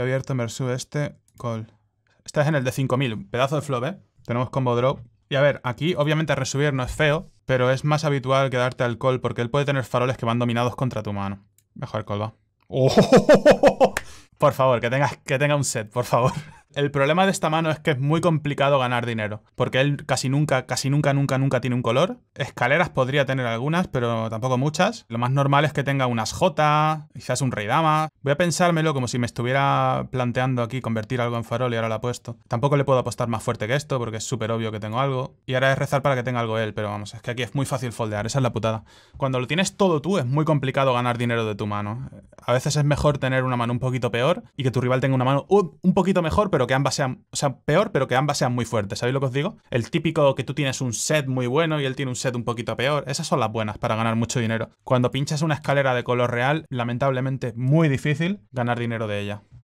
abierto abierto este call Este es en el de 5000, pedazo de flop, ¿eh? Tenemos combo drop, Y a ver, aquí obviamente resubir no es feo, pero es más habitual que darte al call porque él puede tener faroles que van dominados contra tu mano. Mejor call va. Oh. por favor, que, tengas, que tenga un set, por favor. El problema de esta mano es que es muy complicado ganar dinero, porque él casi nunca, casi nunca, nunca, nunca tiene un color. Escaleras podría tener algunas, pero tampoco muchas. Lo más normal es que tenga unas J, quizás un rey dama. Voy a pensármelo como si me estuviera planteando aquí convertir algo en farol y ahora lo he puesto. Tampoco le puedo apostar más fuerte que esto, porque es súper obvio que tengo algo. Y ahora es rezar para que tenga algo él, pero vamos, es que aquí es muy fácil foldear, esa es la putada. Cuando lo tienes todo tú, es muy complicado ganar dinero de tu mano. A veces es mejor tener una mano un poquito peor y que tu rival tenga una mano un poquito mejor, pero que ambas sean, o sea, peor, pero que ambas sean muy fuertes. ¿Sabéis lo que os digo? El típico que tú tienes un set muy bueno y él tiene un set un poquito peor. Esas son las buenas para ganar mucho dinero. Cuando pinchas una escalera de color real, lamentablemente muy difícil ganar dinero de ella.